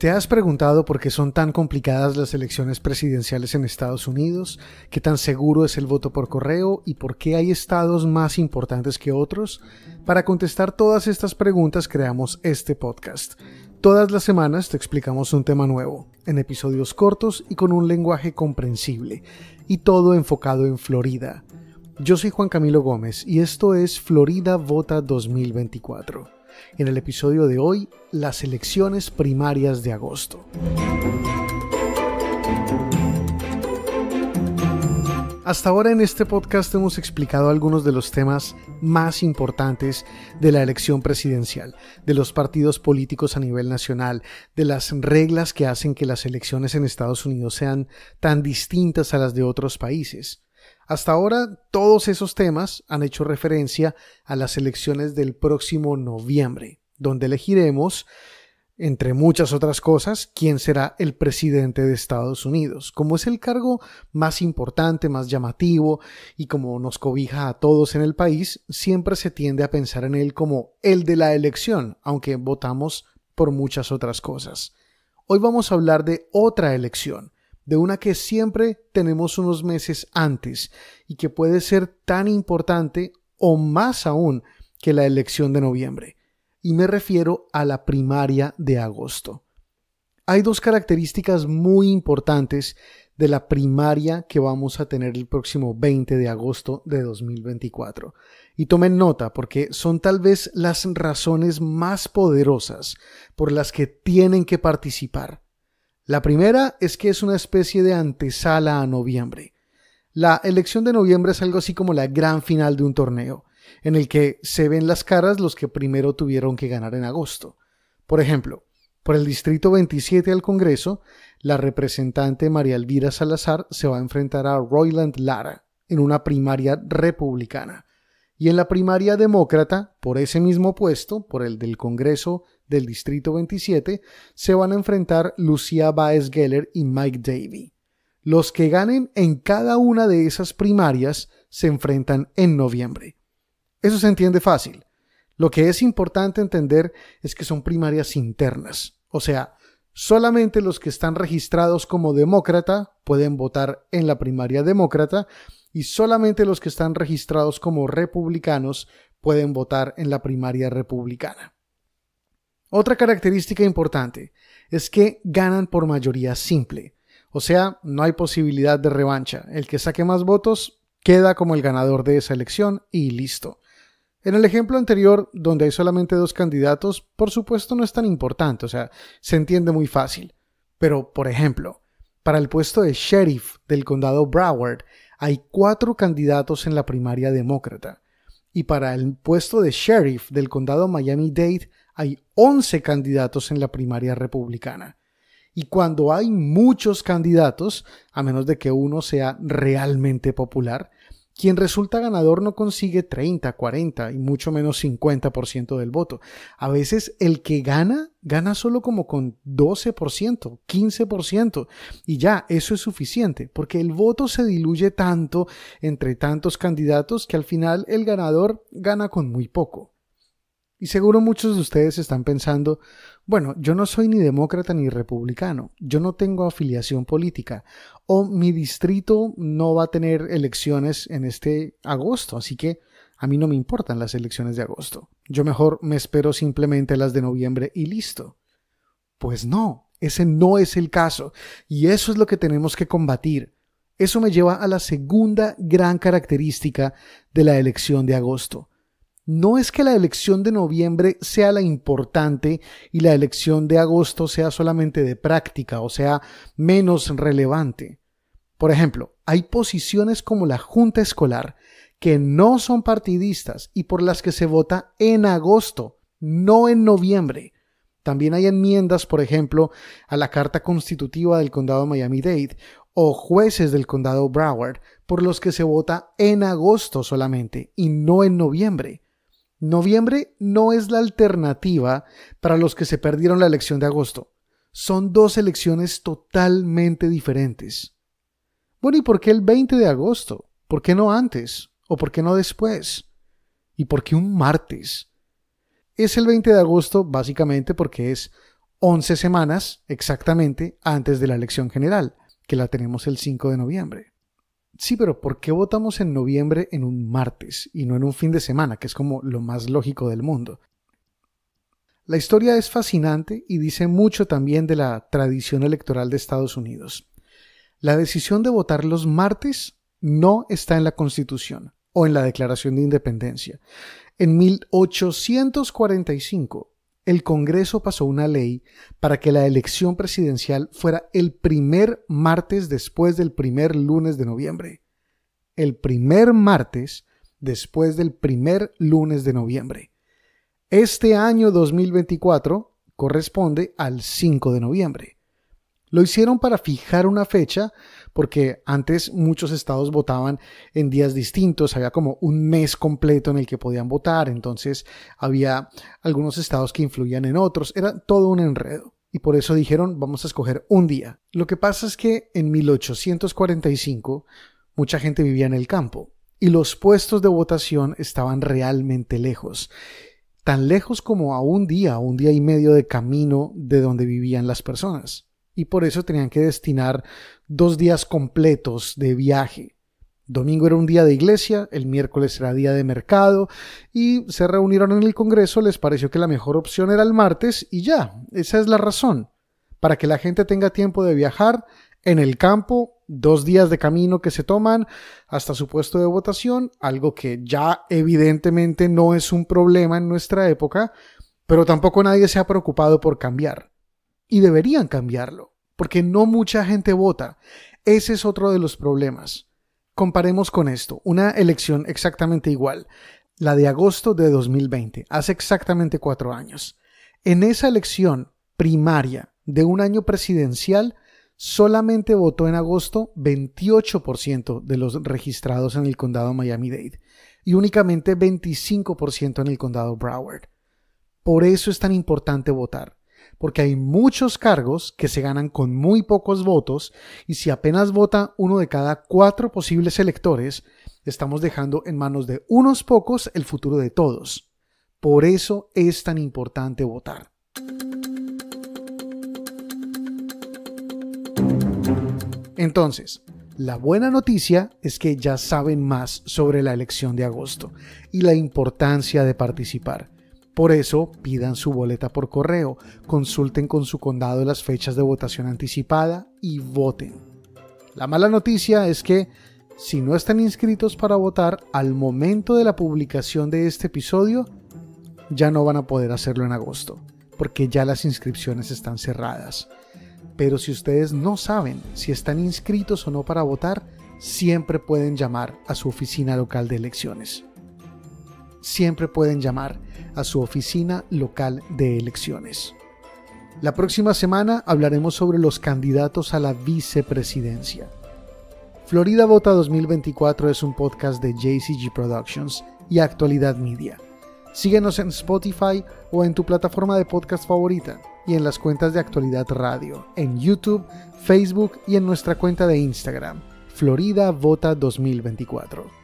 ¿Te has preguntado por qué son tan complicadas las elecciones presidenciales en Estados Unidos? ¿Qué tan seguro es el voto por correo? ¿Y por qué hay estados más importantes que otros? Para contestar todas estas preguntas creamos este podcast. Todas las semanas te explicamos un tema nuevo, en episodios cortos y con un lenguaje comprensible, y todo enfocado en Florida. Yo soy Juan Camilo Gómez y esto es Florida Vota 2024 en el episodio de hoy, las elecciones primarias de agosto. Hasta ahora en este podcast hemos explicado algunos de los temas más importantes de la elección presidencial, de los partidos políticos a nivel nacional, de las reglas que hacen que las elecciones en Estados Unidos sean tan distintas a las de otros países. Hasta ahora, todos esos temas han hecho referencia a las elecciones del próximo noviembre, donde elegiremos, entre muchas otras cosas, quién será el presidente de Estados Unidos. Como es el cargo más importante, más llamativo y como nos cobija a todos en el país, siempre se tiende a pensar en él como el de la elección, aunque votamos por muchas otras cosas. Hoy vamos a hablar de otra elección, de una que siempre tenemos unos meses antes y que puede ser tan importante o más aún que la elección de noviembre. Y me refiero a la primaria de agosto. Hay dos características muy importantes de la primaria que vamos a tener el próximo 20 de agosto de 2024. Y tomen nota porque son tal vez las razones más poderosas por las que tienen que participar. La primera es que es una especie de antesala a noviembre. La elección de noviembre es algo así como la gran final de un torneo, en el que se ven las caras los que primero tuvieron que ganar en agosto. Por ejemplo, por el Distrito 27 al Congreso, la representante María Elvira Salazar se va a enfrentar a Royland Lara en una primaria republicana y en la primaria demócrata, por ese mismo puesto, por el del Congreso del Distrito 27, se van a enfrentar Lucía Baez Geller y Mike Davey. Los que ganen en cada una de esas primarias se enfrentan en noviembre. Eso se entiende fácil. Lo que es importante entender es que son primarias internas, o sea, solamente los que están registrados como demócrata pueden votar en la primaria demócrata y solamente los que están registrados como republicanos pueden votar en la primaria republicana. Otra característica importante es que ganan por mayoría simple, o sea, no hay posibilidad de revancha. El que saque más votos queda como el ganador de esa elección y listo. En el ejemplo anterior, donde hay solamente dos candidatos, por supuesto no es tan importante, o sea, se entiende muy fácil. Pero, por ejemplo, para el puesto de sheriff del condado Broward, hay cuatro candidatos en la primaria demócrata. Y para el puesto de sheriff del condado Miami-Dade hay 11 candidatos en la primaria republicana. Y cuando hay muchos candidatos, a menos de que uno sea realmente popular, quien resulta ganador no consigue 30, 40 y mucho menos 50% del voto. A veces el que gana, gana solo como con 12%, 15% y ya, eso es suficiente, porque el voto se diluye tanto entre tantos candidatos que al final el ganador gana con muy poco. Y seguro muchos de ustedes están pensando, bueno, yo no soy ni demócrata ni republicano, yo no tengo afiliación política, o mi distrito no va a tener elecciones en este agosto, así que a mí no me importan las elecciones de agosto, yo mejor me espero simplemente las de noviembre y listo. Pues no, ese no es el caso, y eso es lo que tenemos que combatir. Eso me lleva a la segunda gran característica de la elección de agosto no es que la elección de noviembre sea la importante y la elección de agosto sea solamente de práctica o sea menos relevante. Por ejemplo, hay posiciones como la Junta Escolar que no son partidistas y por las que se vota en agosto, no en noviembre. También hay enmiendas, por ejemplo, a la Carta Constitutiva del Condado de Miami-Dade o jueces del Condado Broward, por los que se vota en agosto solamente y no en noviembre. Noviembre no es la alternativa para los que se perdieron la elección de agosto. Son dos elecciones totalmente diferentes. Bueno, ¿y por qué el 20 de agosto? ¿Por qué no antes? ¿O por qué no después? ¿Y por qué un martes? Es el 20 de agosto básicamente porque es 11 semanas exactamente antes de la elección general, que la tenemos el 5 de noviembre. Sí, pero ¿por qué votamos en noviembre en un martes y no en un fin de semana, que es como lo más lógico del mundo? La historia es fascinante y dice mucho también de la tradición electoral de Estados Unidos. La decisión de votar los martes no está en la Constitución o en la Declaración de Independencia. En 1845, el Congreso pasó una ley para que la elección presidencial fuera el primer martes después del primer lunes de noviembre. El primer martes después del primer lunes de noviembre. Este año 2024 corresponde al 5 de noviembre. Lo hicieron para fijar una fecha porque antes muchos estados votaban en días distintos, había como un mes completo en el que podían votar, entonces había algunos estados que influían en otros, era todo un enredo. Y por eso dijeron, vamos a escoger un día. Lo que pasa es que en 1845 mucha gente vivía en el campo y los puestos de votación estaban realmente lejos, tan lejos como a un día, un día y medio de camino de donde vivían las personas y por eso tenían que destinar dos días completos de viaje. Domingo era un día de iglesia, el miércoles era día de mercado y se reunieron en el Congreso, les pareció que la mejor opción era el martes y ya, esa es la razón, para que la gente tenga tiempo de viajar en el campo, dos días de camino que se toman hasta su puesto de votación, algo que ya evidentemente no es un problema en nuestra época, pero tampoco nadie se ha preocupado por cambiar y deberían cambiarlo, porque no mucha gente vota. Ese es otro de los problemas. Comparemos con esto, una elección exactamente igual, la de agosto de 2020, hace exactamente cuatro años. En esa elección primaria de un año presidencial, solamente votó en agosto 28% de los registrados en el condado Miami-Dade y únicamente 25% en el condado Broward. Por eso es tan importante votar porque hay muchos cargos que se ganan con muy pocos votos y si apenas vota uno de cada cuatro posibles electores, estamos dejando en manos de unos pocos el futuro de todos. Por eso es tan importante votar. Entonces, la buena noticia es que ya saben más sobre la elección de agosto y la importancia de participar. Por eso, pidan su boleta por correo, consulten con su condado las fechas de votación anticipada y voten. La mala noticia es que, si no están inscritos para votar al momento de la publicación de este episodio, ya no van a poder hacerlo en agosto, porque ya las inscripciones están cerradas. Pero si ustedes no saben si están inscritos o no para votar, siempre pueden llamar a su oficina local de elecciones. Siempre pueden llamar a su oficina local de elecciones. La próxima semana hablaremos sobre los candidatos a la vicepresidencia. Florida Vota 2024 es un podcast de JCG Productions y Actualidad Media. Síguenos en Spotify o en tu plataforma de podcast favorita y en las cuentas de Actualidad Radio, en YouTube, Facebook y en nuestra cuenta de Instagram, Florida Vota 2024.